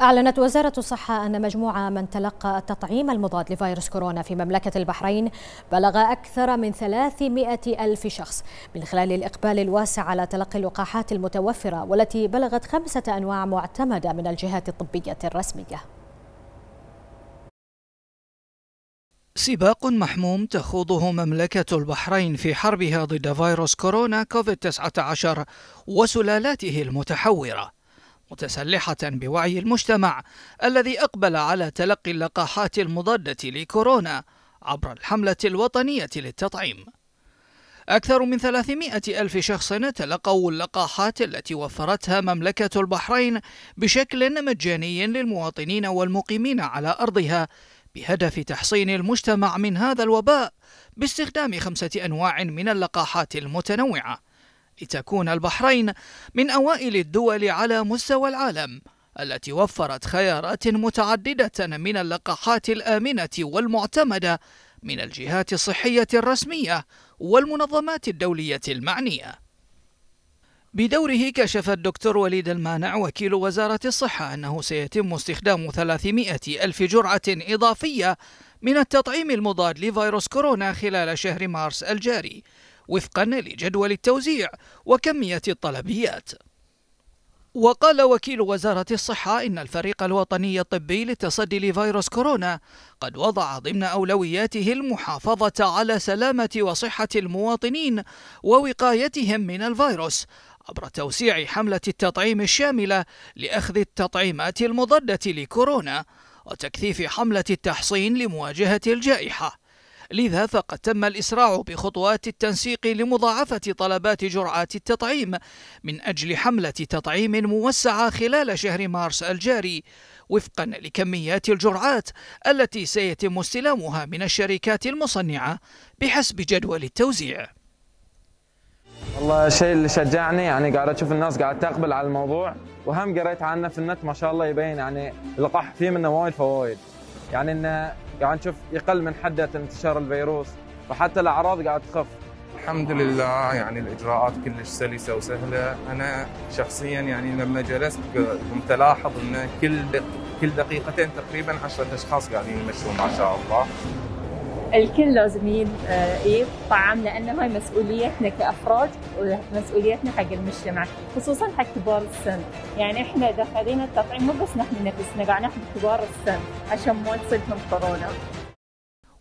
أعلنت وزارة الصحة أن مجموع من تلقى التطعيم المضاد لفيروس كورونا في مملكة البحرين بلغ أكثر من 300 ألف شخص من خلال الإقبال الواسع على تلقي اللقاحات المتوفرة والتي بلغت خمسة أنواع معتمدة من الجهات الطبية الرسمية سباق محموم تخوضه مملكة البحرين في حربها ضد فيروس كورونا كوفيد 19 وسلالاته المتحورة متسلحة بوعي المجتمع الذي أقبل على تلقي اللقاحات المضادة لكورونا عبر الحملة الوطنية للتطعيم أكثر من 300 ألف شخص تلقوا اللقاحات التي وفرتها مملكة البحرين بشكل مجاني للمواطنين والمقيمين على أرضها بهدف تحصين المجتمع من هذا الوباء باستخدام خمسة أنواع من اللقاحات المتنوعة لتكون البحرين من أوائل الدول على مستوى العالم التي وفرت خيارات متعددة من اللقاحات الآمنة والمعتمدة من الجهات الصحية الرسمية والمنظمات الدولية المعنية. بدوره كشف الدكتور وليد المانع وكيل وزارة الصحة أنه سيتم استخدام 300 ألف جرعة إضافية من التطعيم المضاد لفيروس كورونا خلال شهر مارس الجاري وفقا لجدول التوزيع وكمية الطلبيات وقال وكيل وزارة الصحة إن الفريق الوطني الطبي للتصدي لفيروس كورونا قد وضع ضمن أولوياته المحافظة على سلامة وصحة المواطنين ووقايتهم من الفيروس عبر توسيع حملة التطعيم الشاملة لأخذ التطعيمات المضادة لكورونا وتكثيف حملة التحصين لمواجهة الجائحة لذا فقد تم الإسراع بخطوات التنسيق لمضاعفة طلبات جرعات التطعيم من أجل حملة تطعيم موسعة خلال شهر مارس الجاري وفقا لكميات الجرعات التي سيتم استلامها من الشركات المصنعة بحسب جدول التوزيع والله الشيء اللي شجعني يعني قاعد اشوف الناس قاعد تقبل على الموضوع وهم قريت عنه في النت ما شاء الله يبين يعني اللقاح فيه منه وايد فوايد يعني انه قاعد نشوف يقل من حده انتشار الفيروس وحتى الاعراض قاعد تخف الحمد لله يعني الاجراءات كلش سلسه وسهله انا شخصيا يعني لما جلست كنت الاحظ انه كل كل دقيقتين تقريبا 10 اشخاص قاعدين يمشون ما شاء الله الكل لازم آه، يجيب إيه، طعام لأن هاي مسؤوليتنا كأفراد ومسؤوليتنا حق المجتمع خصوصا حق كبار السن يعني احنا داخلين التطعيم مو بس نحن نفسنا قاعد نحمي كبار السن عشان ما تصيبهم كورونا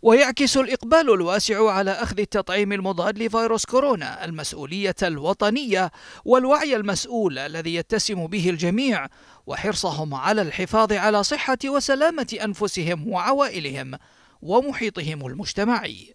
ويعكس الإقبال الواسع على أخذ التطعيم المضاد لفيروس كورونا المسؤولية الوطنية والوعي المسؤول الذي يتسم به الجميع وحرصهم على الحفاظ على صحة وسلامة أنفسهم وعوائلهم ومحيطهم المجتمعي